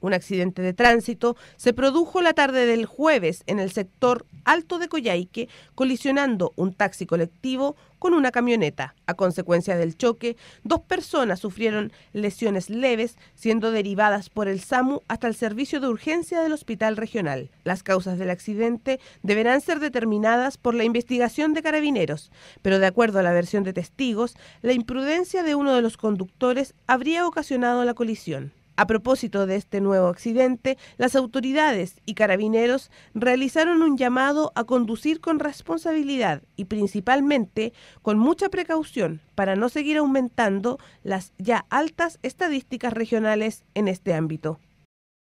Un accidente de tránsito se produjo la tarde del jueves en el sector Alto de Coyaique, colisionando un taxi colectivo con una camioneta. A consecuencia del choque, dos personas sufrieron lesiones leves, siendo derivadas por el SAMU hasta el servicio de urgencia del hospital regional. Las causas del accidente deberán ser determinadas por la investigación de carabineros, pero de acuerdo a la versión de testigos, la imprudencia de uno de los conductores habría ocasionado la colisión. A propósito de este nuevo accidente, las autoridades y carabineros realizaron un llamado a conducir con responsabilidad y principalmente con mucha precaución para no seguir aumentando las ya altas estadísticas regionales en este ámbito.